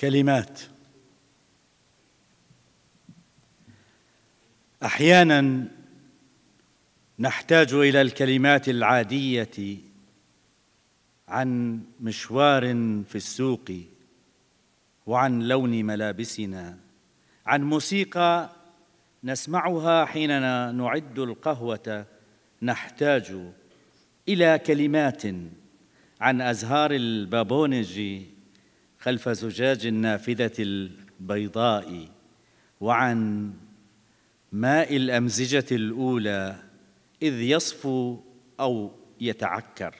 كلمات احيانا نحتاج الى الكلمات العاديه عن مشوار في السوق وعن لون ملابسنا عن موسيقى نسمعها حيننا نعد القهوه نحتاج الى كلمات عن ازهار البابونجي خلف زجاج النافذة البيضاء وعن ماء الأمزجة الأولى إذ يصفو أو يتعكر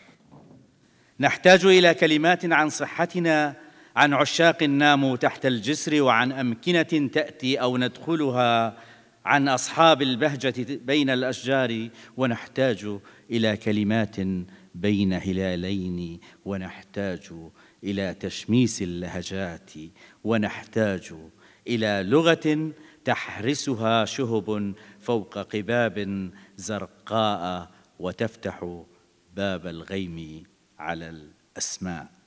نحتاج إلى كلمات عن صحتنا عن عشاق ناموا تحت الجسر وعن أمكنة تأتي أو ندخلها عن أصحاب البهجة بين الأشجار ونحتاج إلى كلمات بين هلالين ونحتاج إلى تشميس اللهجات ونحتاج إلى لغة تحرسها شهب فوق قباب زرقاء وتفتح باب الغيم على الأسماء